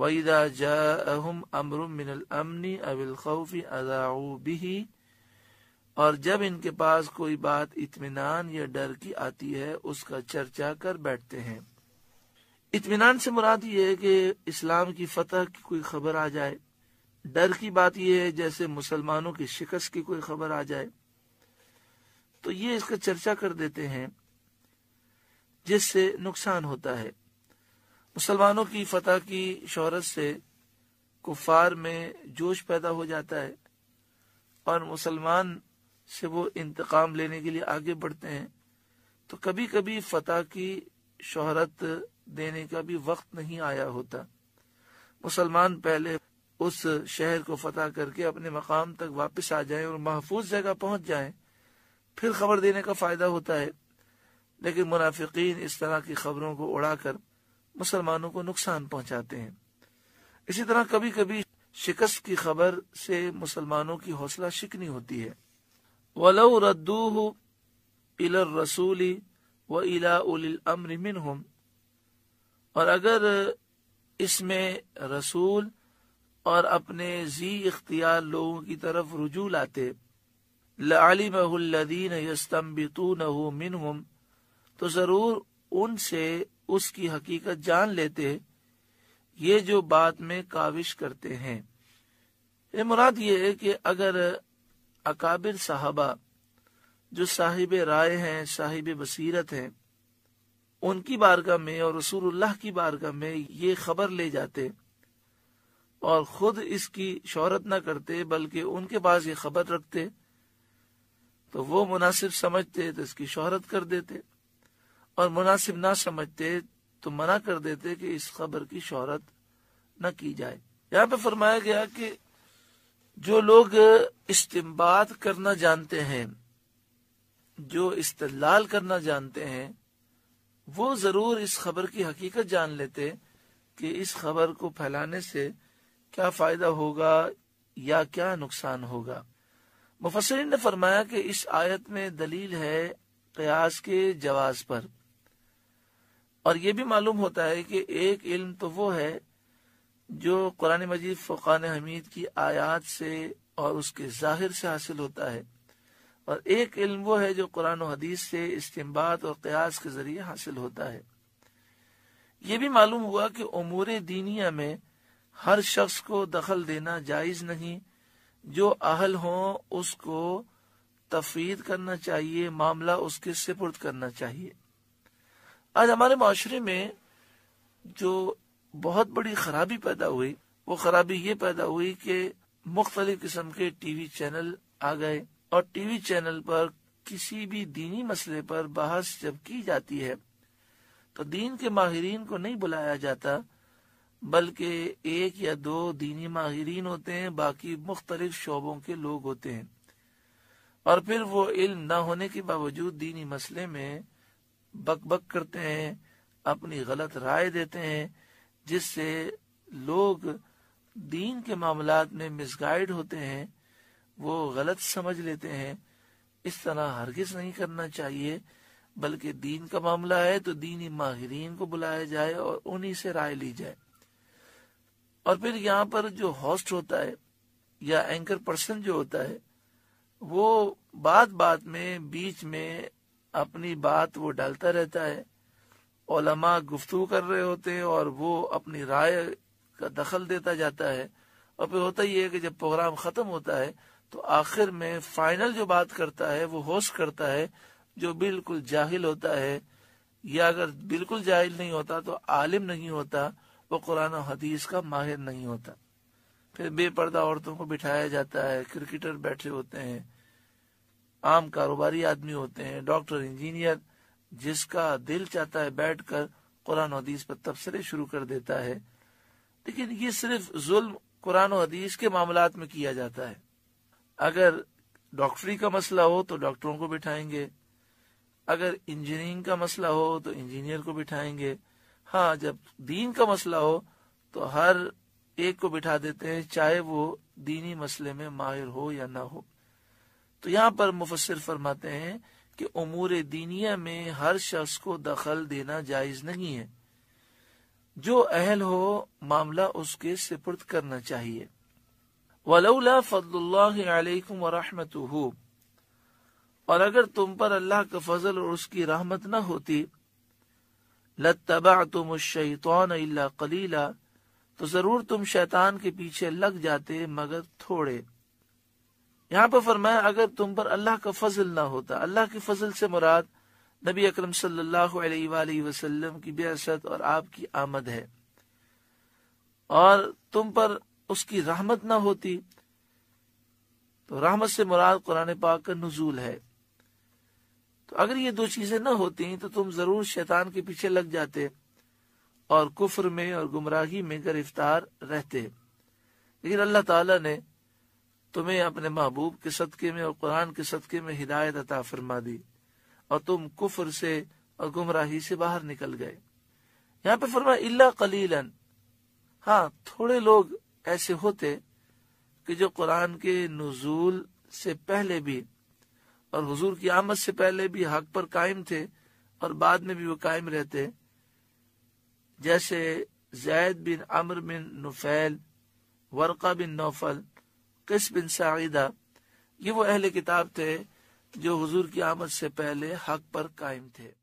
वईदा जाहम अमरुम मिनल अमनी अबिल खौफी अदाऊ बिही और जब इनके पास कोई बात इत्मीनान या डर की आती है उसका चर्चा कर बैठते हैं इत्मीनान से मुराद ये है कि इस्लाम की फतह की कोई खबर आ जाए डर की बात यह है जैसे मुसलमानों की शिकस्त की कोई खबर आ जाए तो ये इसका चर्चा कर देते हैं जिससे नुकसान होता है मुसलमानों की फतह की शहरत से कुफार में जोश पैदा हो जाता है और मुसलमान से वो इंतकाम लेने के लिए आगे बढ़ते हैं तो कभी कभी फतह की शहरत देने का भी वक्त नहीं आया होता मुसलमान पहले उस शहर को फतह करके अपने मकाम तक वापस आ जाएं और महफूज जगह पहुंच जाएं फिर खबर देने का फायदा होता है लेकिन मुनाफिक इस तरह की खबरों को उड़ाकर मुसलमानों को नुकसान पहुंचाते हैं इसी तरह कभी कभी शिकस्त की खबर से मुसलमानों की हौसला शिकनी होती है वलो रद्दू इला रसूली व इला उल अम्र मिनहुम और अगर इसमें रसूल और अपने जी इख्तियार लोगों की तरफ रुजू लाते लालिमदीन यस्तम्बितून मिनहुम तो जरूर उनसे उसकी हकीकत जान लेते ये जो बात में काविश करते हैं ये मुराद ये है कि अगर अकाबिर साहबा जो साहिब राय हैं साहिब बसीरत हैं उनकी बारगाह में और रसूलुल्लाह की बारगाह में ये खबर ले जाते और खुद इसकी शोहरत न करते बल्कि उनके पास ये खबर रखते तो वो मुनासिब समझते तो इसकी शोहरत कर देते और मुनासिब ना समझते तो मना कर देते कि इस खबर की शोहरत न की जाए यहाँ पे फरमाया गया कि जो लोग इस्तेमाल करना जानते हैं जो इस्तलाल करना जानते हैं वो जरूर इस खबर की हकीकत जान लेते कि इस खबर को फैलाने से क्या फायदा होगा या क्या नुकसान होगा मुफसरीन ने फरमाया कि इस आयत में दलील है कयास के जवाज पर और ये भी मालूम होता है कि एक इल्म तो वो है जो कुरान मजीद फ़ुकान हमीद की आयात से और उसके ज़ाहिर से हासिल होता है और एक इल्म वो है जो कुरान हदीस से इस्तेमाल और क़यास के ज़रिए हासिल होता है ये भी मालूम हुआ कि उमूर दीनिया में हर शख्स को दखल देना जायज़ नहीं जो अहल हो उसको तफीद करना चाहिए मामला उसके सिपुर्द करना चाहिए आज हमारे माशरे में जो बहुत बड़ी खराबी पैदा हुई वो खराबी ये पैदा हुई कि मुख्तलिफ किस्म के टीवी चैनल आ गए और टीवी चैनल पर किसी भी दीनी मसले पर बहस जब की जाती है तो दीन के माहरीन को नहीं बुलाया जाता बल्कि एक या दो दीनी माहरीन होते हैं बाकी मुख्तलिफ शोबों के लोग होते हैं और फिर वो इल्म न होने के बावजूद दीनी मसले में बकबक बक करते हैं अपनी गलत राय देते हैं जिससे लोग दीन के मामला में मिसगाइड होते हैं वो गलत समझ लेते हैं इस तरह हरगिज नहीं करना चाहिए बल्कि दीन का मामला है तो दीनी माहरीन को बुलाया जाए और उन्हीं से राय ली जाए और फिर यहाँ पर जो हॉस्ट होता है या एंकर पर्सन जो होता है वो बात बात में बीच में अपनी बात वो डालता रहता है ओलमा गुफ्तु कर रहे होते हैं और वो अपनी राय का दखल देता जाता है और फिर होता ही है कि जब प्रोग्राम ख़त्म होता है तो आखिर में फाइनल जो बात करता है वो होस्ट करता है जो बिल्कुल जाहिल होता है या अगर बिल्कुल जाहिल नहीं होता तो आलिम नहीं होता वो कुरान और हदीस का माहिर नहीं होता फिर बेपर्दा औरतों को बिठाया जाता है क्रिकेटर बैठे होते हैं आम कारोबारी आदमी होते हैं डॉक्टर इंजीनियर जिसका दिल चाहता है बैठकर कुरान हदीस पर तबसरे शुरू कर देता है लेकिन ये सिर्फ जुल्म कुरान हदीस के मामला में किया जाता है अगर डॉक्टरी का मसला हो तो डॉक्टरों को बिठाएंगे अगर इंजीनियरिंग का मसला हो तो इंजीनियर को बिठाएंगे हाँ जब दीन का मसला हो तो हर एक को बिठा देते हैं चाहे वो दीनी मसले में माहिर हो या ना हो तो यहाँ पर मुफसर फरमाते हैं कि उमूर दीनिया में हर शख्स को दखल देना जायज नहीं है जो अहल हो मामला उसके सिपुर्द करना चाहिए और अगर तुम पर अल्लाह का फजल और उसकी रहमत न होती लतबा तुम शैतान कलीला तो जरूर तुम शैतान के पीछे लग जाते मगर थोड़े यहाँ पर फरमाया अगर तुम पर अल्लाह का फजल ना होता अल्लाह की फजल से मुराद नबी अकरम सल्लल्लाहु अलैहि वसल्लम की बेसत और आपकी आमद है और तुम पर उसकी रहमत ना होती तो रहमत से मुराद कुरान पाक का नजूल है तो अगर ये दो चीजें ना होती तो तुम जरूर शैतान के पीछे लग जाते और कुफर में और गुमराही में गिरफ्तार रहते लेकिन अल्लाह ताला ने तुम्हें अपने महबूब के सदक़े में और कुरान के सदक़े में हिदायत अता फरमा दी और तुम कुफर से और गुमराही से बाहर निकल गए यहाँ पे फरमा इल्ला कलीलन हाँ थोड़े लोग ऐसे होते कि जो कुरान के नजूल से पहले भी और हुजूर की आमद से पहले भी हक पर कायम थे और बाद में भी वो कायम रहते जैसे जैद बिन अमर बिन नुफैल वर्का बिन नौफल कस बिन साइदा ये वो अहले किताब थे जो हुजूर की आमद से पहले हक पर कायम थे